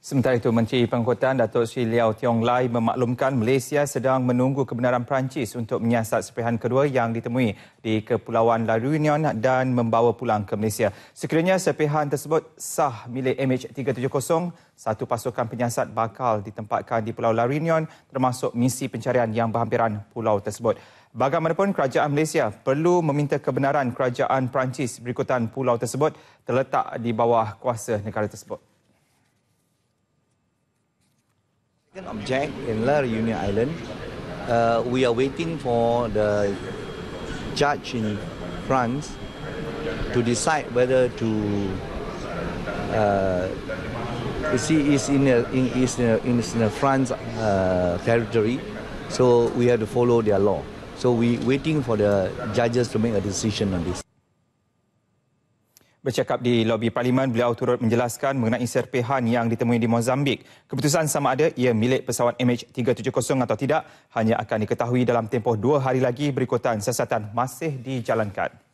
Sementara itu, Menteri Pengkhotan Datuk Sri Liao Tiong Lai memaklumkan Malaysia sedang menunggu kebenaran Perancis untuk menyiasat sepihan kedua yang ditemui di Kepulauan La Reunion dan membawa pulang ke Malaysia. Sekiranya sepihan tersebut sah milik MH370, satu pasukan penyiasat bakal ditempatkan di Pulau La Reunion termasuk misi pencarian yang berhampiran pulau tersebut. Bagaimanapun, kerajaan Malaysia perlu meminta kebenaran kerajaan Perancis berikutan pulau tersebut terletak di bawah kuasa negara tersebut. second object in La Reunion Island, uh, we are waiting for the judge in France to decide whether to uh, see is in a, in, is in, a, in a France uh, territory, so we have to follow their law. So we waiting for the judges to make a decision on this. bercakap di lobi parlimen beliau turut menjelaskan mengenai serpihan yang ditemui di Mozambik. Keputusan sama ada ia milik pesawat MH370 atau tidak hanya akan diketahui dalam tempoh dua hari lagi berikutan siasatan masih dijalankan.